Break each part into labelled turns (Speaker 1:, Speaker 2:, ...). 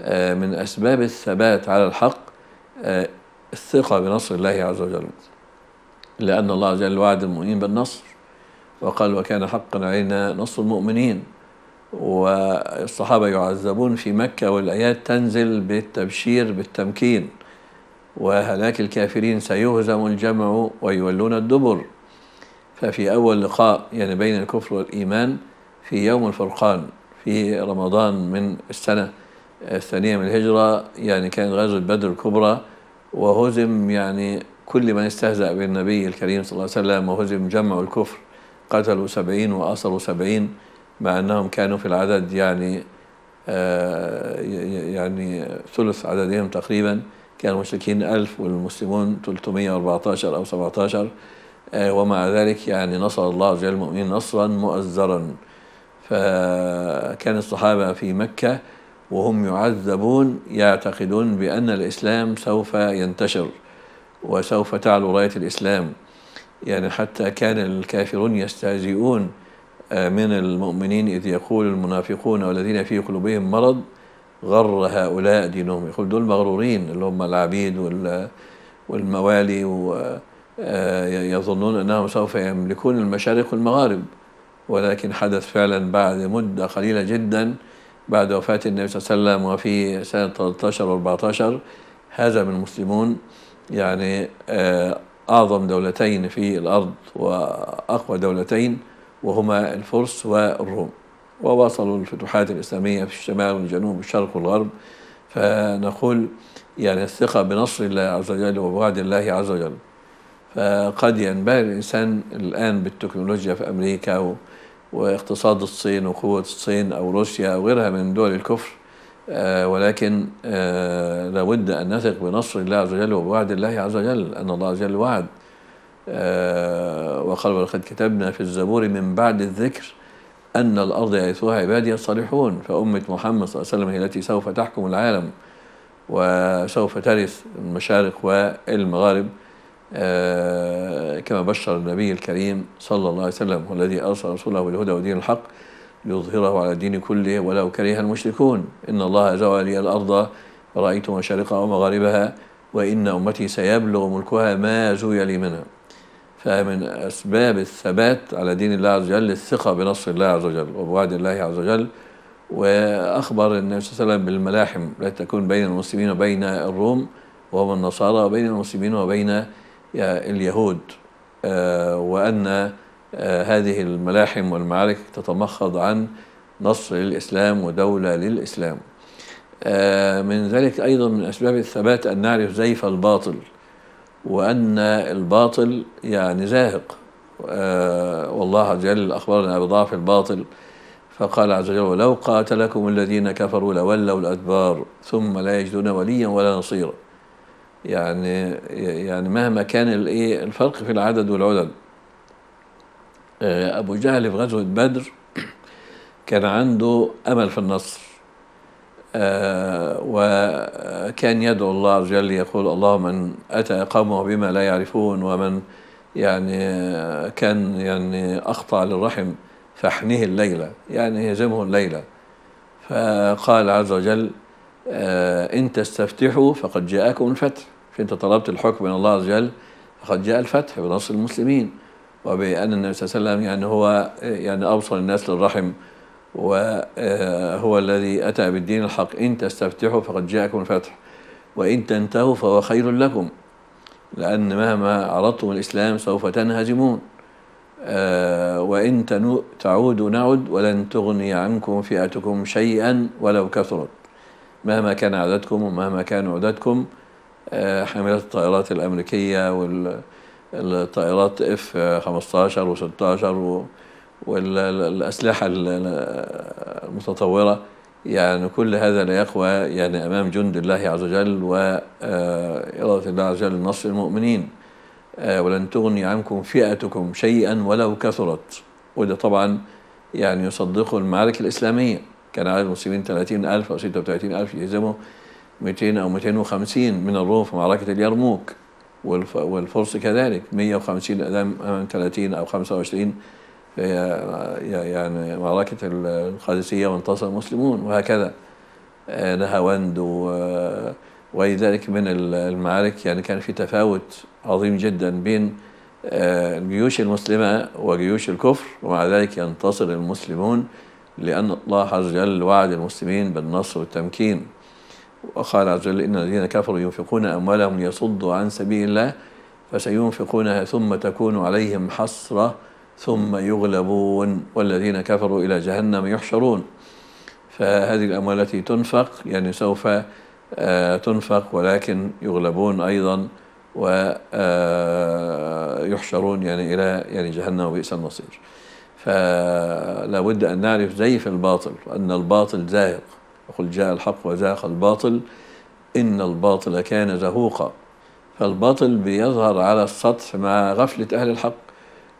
Speaker 1: آه، من أسباب الثبات على الحق آه، الثقة بنصر الله عز وجل لأن الله عز وجل وعد المؤمنين بالنصر وقال وكان حقا علينا نصر المؤمنين والصحابة يعذبون في مكة والآيات تنزل بالتبشير بالتمكين وهلاك الكافرين سيهزم الجمع ويولون الدبر ففي أول لقاء يعني بين الكفر والإيمان في يوم الفرقان في رمضان من السنة الثانية من الهجرة يعني كانت غزوة بدر الكبرى وهزم يعني كل من استهزأ بالنبي الكريم صلى الله عليه وسلم وهزم جمع الكفر قتلوا سبعين وأصروا سبعين مع أنهم كانوا في العدد يعني آه، يعني ثلث عددهم تقريبا كان المشركين ألف والمسلمون 314 أو 17 آه، ومع ذلك يعني نصر الله عز وجل المؤمنين نصرا مؤزرا فكان الصحابة في مكة وهم يعذبون يعتقدون بأن الإسلام سوف ينتشر وسوف تعلو راية الإسلام يعني حتى كان الكافرون يستهزئون آه، من المؤمنين إذ يقول المنافقون والذين في قلوبهم مرض غر هؤلاء دينهم يقول دول مغرورين اللي هم العبيد والموالي ويظنون آه، أنهم سوف يملكون المشارق والمغارب ولكن حدث فعلا بعد مدة قليلة جدا بعد وفاة النبي صلى الله عليه وسلم وفي سنة 13 و 14 هزم المسلمون يعني آه، أعظم دولتين في الأرض وأقوى دولتين وهما الفرس والروم وواصلوا الفتوحات الإسلامية في الشمال والجنوب والشرق والغرب فنقول يعني الثقة بنصر الله عز وجل وبوعد الله عز وجل فقد ينبهر الإنسان الآن بالتكنولوجيا في أمريكا واقتصاد الصين وقوة الصين أو روسيا أو غيرها من دول الكفر آه، ولكن آه، لابد أن نثق بنصر الله عز وجل وبوعد الله عز وجل أن الله عز وجل وعد آه، وقال ولقد كتبنا في الزبور من بعد الذكر أن الأرض يرثها عبادي الصالحون فأمة محمد صلى الله عليه وسلم هي التي سوف تحكم العالم وسوف ترث المشارق والمغارب آه، كما بشر النبي الكريم صلى الله عليه وسلم والذي أرسل رسوله بالهدى ودين الحق ليظهره على الدين كله ولو كره المشركون إن الله زوى لي الأرض ورأيت مشارقها ومغاربها وإن أمتي سيبلغ ملكها ما زوي لي منها فمن أسباب الثبات على دين الله عز وجل الثقة بنصر الله عز وجل وبوعد الله عز وجل وأخبر النبي صلى الله عليه وسلم بالملاحم التي تكون بين المسلمين وبين الروم وهم النصارى وبين المسلمين وبين آه، اليهود آه، وأن آه، هذه الملاحم والمعارك تتمخض عن نصر للإسلام ودولة للإسلام من ذلك أيضا من أسباب الثبات أن نعرف زيف الباطل وأن الباطل يعني زاهق والله عز وجل أخبرنا بضعف الباطل فقال عز وجل ولو قاتلكم الذين كفروا لولوا الأدبار ثم لا يجدون وليا ولا نصيرا يعني يعني مهما كان الايه الفرق في العدد والعدد آه، ابو جهل في غزوه بدر كان عنده امل في النصر آه، وكان يدعو الله عز وجل يقول اللهم من اتى قومه بما لا يعرفون ومن يعني آه، كان يعني اخطا للرحم فاحنه الليله يعني يهزمه الليله فقال عز وجل إن تستفتحوا فقد جاءكم الفتح انت طلبت الحكم من الله عز وجل فقد جاء الفتح بنصر المسلمين وبأن النبي صلى الله عليه وسلم يعني هو يعني أوصل الناس للرحم وهو آه، الذي أتى بالدين الحق إن تستفتحوا فقد جاءكم الفتح وإن تنتهوا فهو خير لكم لأن مهما عرضتم الإسلام سوف تنهزمون آه، وإن تعودوا نعد ولن تغني عنكم فئتكم شيئا ولو كثرت مهما كان عددكم ومهما كان عددكم آه، حاملات الطائرات الأمريكية والطائرات اف 15 و16 والأسلحة المتطورة يعني كل هذا لا يقوى يعني أمام جند الله عز وجل وإرادة آه، الله عز وجل نصر المؤمنين آه، ولن تغني عنكم فئتكم شيئا ولو كثرت وده طبعا يعني يصدقه المعارك الإسلامية كان عدد المسلمين 30 ألف أو 36 ألف يهزموا 200 أو 250 من الروم في معركة اليرموك والفرس كذلك 150 أمام 30 أو 25 يعني معركة القادسية وانتصر المسلمون وهكذا نهاوند آه، ولذلك من المعارك يعني كان في تفاوت عظيم جدا بين آه، الجيوش المسلمة وجيوش الكفر ومع ذلك ينتصر المسلمون لأن الله عز وجل وعد المسلمين بالنصر والتمكين وقال عز وجل إن الذين كفروا ينفقون أموالهم ليصدوا عن سبيل الله فسينفقونها ثم تكون عليهم حسرة ثم يغلبون والذين كفروا إلى جهنم يحشرون فهذه الأموال التي تنفق يعني سوف آه، تنفق ولكن يغلبون أيضا ويحشرون آه، يعني إلى يعني جهنم وبئس المصير فلا بد أن نعرف زيف الباطل أن الباطل زاهق يقول جاء الحق وزاق الباطل إن الباطل كان زهوقا فالباطل بيظهر على السطح مع غفلة أهل الحق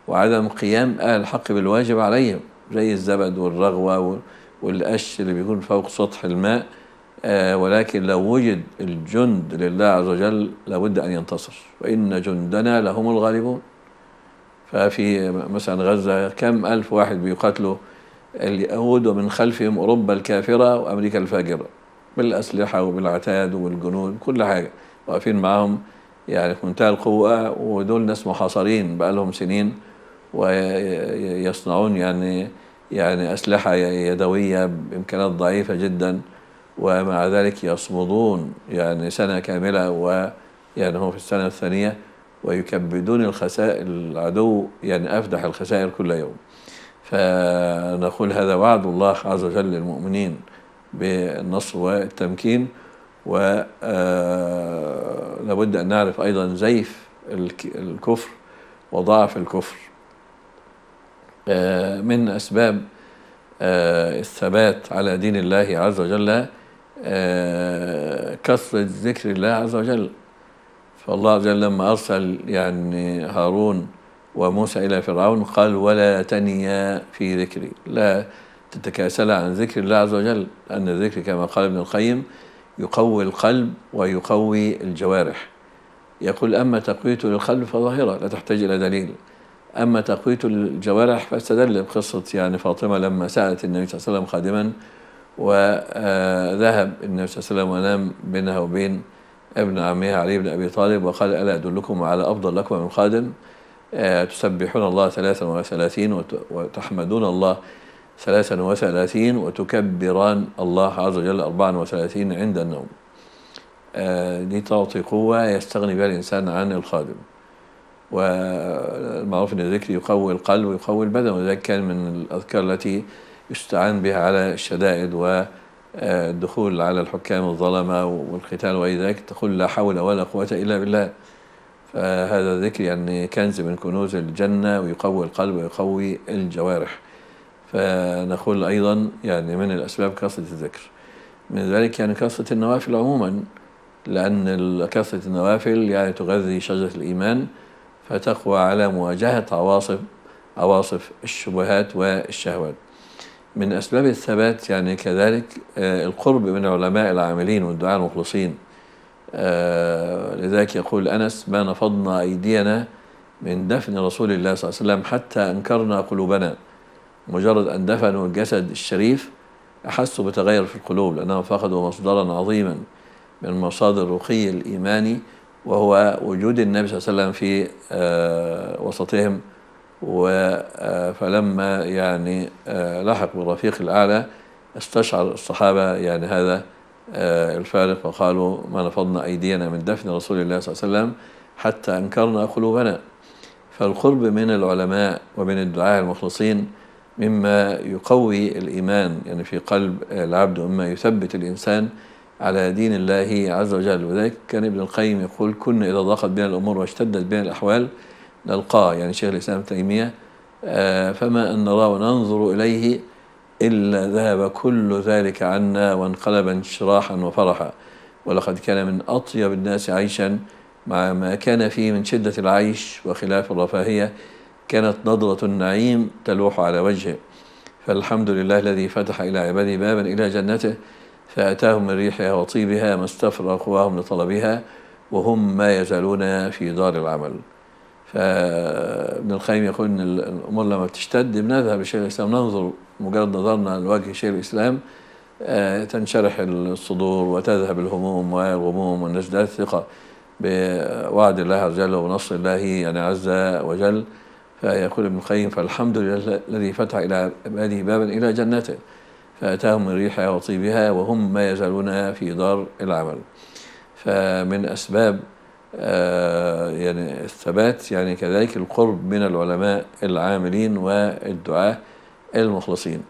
Speaker 1: وعدم قيام أهل الحق بالواجب عليهم زي الزبد والرغوة والقش اللي بيكون فوق سطح الماء آه، ولكن لو وجد الجند لله عز وجل لابد أن ينتصر وإن جندنا لهم الغالبون ففي مثلا غزة كم ألف واحد بيقاتلوا اليهود ومن خلفهم أوروبا الكافرة وأمريكا الفاجرة بالأسلحة وبالعتاد وبالجنود كل حاجة واقفين معاهم يعني في منتهى القوة ودول ناس محاصرين بقى لهم سنين ويصنعون يعني يعني أسلحة يدوية بإمكانات ضعيفة جدا ومع ذلك يصمدون يعني سنة كاملة ويعني هو في السنة الثانية ويكبدون الخسائر العدو يعني أفدح الخسائر كل يوم فنقول هذا وعد الله عز وجل للمؤمنين بالنصر والتمكين ولابد آه، أن نعرف أيضا زيف الكفر وضعف الكفر آه، من أسباب آه، الثبات على دين الله عز وجل كثرة ذكر الله عز وجل فالله عز وجل لما أرسل يعني هارون وموسى إلى فرعون قال ولا تنيا في ذكري لا تتكاسل عن ذكر الله عز وجل أن الذكر كما قال ابن القيم يقوي القلب ويقوي الجوارح يقول أما تقويت للقلب فظاهرة لا تحتاج إلى دليل أما تقوية الجوارح فاستدل بقصة يعني فاطمة لما سألت النبي صلى الله عليه وسلم خادما وذهب النبي صلى الله عليه وسلم ونام بينها وبين ابن عمها علي بن أبي طالب وقال ألا أدلكم على أفضل لكم من خادم آه، تسبحون الله ثلاثا وثلاثين وتحمدون الله ثلاثا وثلاثين وتكبران الله عز وجل أربعا وثلاثين عند النوم آه، دي تعطي قوة يستغني بها الإنسان عن الخادم والمعروف أن الذكر يقوي القلب ويقوي البدن وذلك كان من الأذكار التي يستعان بها على الشدائد والدخول على الحكام الظلمة والقتال وإذا ذلك تقول لا حول ولا قوة إلا بالله آه هذا الذكر يعني كنز من كنوز الجنة ويقوي القلب ويقوي الجوارح فنقول أيضا يعني من الأسباب كثرة الذكر من ذلك يعني كثرة النوافل عموما لأن كثرة النوافل يعني تغذي شجرة الإيمان فتقوى على مواجهة عواصف عواصف الشبهات والشهوات من أسباب الثبات يعني كذلك آه، القرب من العلماء العاملين والدعاء المخلصين آه، لذلك يقول أنس ما نفضنا أيدينا من دفن رسول الله صلى الله عليه وسلم حتى أنكرنا قلوبنا مجرد أن دفنوا الجسد الشريف أحسوا بتغير في القلوب لأنهم فقدوا مصدرا عظيما من مصادر الرقي الإيماني وهو وجود النبي صلى الله عليه وسلم في آه، وسطهم آه، فلما يعني لحق بالرفيق الأعلى استشعر الصحابة يعني هذا آه، الفارق وقالوا ما نفضنا أيدينا من دفن رسول الله صلى الله عليه وسلم حتى أنكرنا قلوبنا فالقرب من العلماء ومن الدعاء المخلصين مما يقوي الإيمان يعني في قلب العبد ومما يثبت الإنسان على دين الله عز وجل وذلك كان ابن القيم يقول كنا إذا ضاقت بنا الأمور واشتدت بنا الأحوال نلقاه يعني شيخ الإسلام تيمية آه، فما أن نراه وننظر إليه إلا ذهب كل ذلك عنا وانقلب انشراحا وفرحا ولقد كان من أطيب الناس عيشا مع ما كان فيه من شدة العيش وخلاف الرفاهية كانت نظرة النعيم تلوح على وجهه فالحمد لله الذي فتح إلى عباده بابا إلى جنته فأتاهم من ريحها وطيبها ما استفرقواهم لطلبها وهم ما يزالون في دار العمل آه، ابن القيم يقول ان الامور لما بتشتد بنذهب لشيخ الاسلام ننظر مجرد نظرنا لوجه شيخ الاسلام آه، تنشرح الصدور وتذهب الهموم والغموم والنجدات ثقه بوعد الله عز وجل ونصر الله يعني عز وجل فيقول ابن القيم فالحمد لله الذي فتح الى عباده بابا الى جنته فاتاهم من ريحها وطيبها وهم ما يزالون في دار العمل فمن اسباب آه، يعني الثبات يعني كذلك القرب من العلماء العاملين والدعاة المخلصين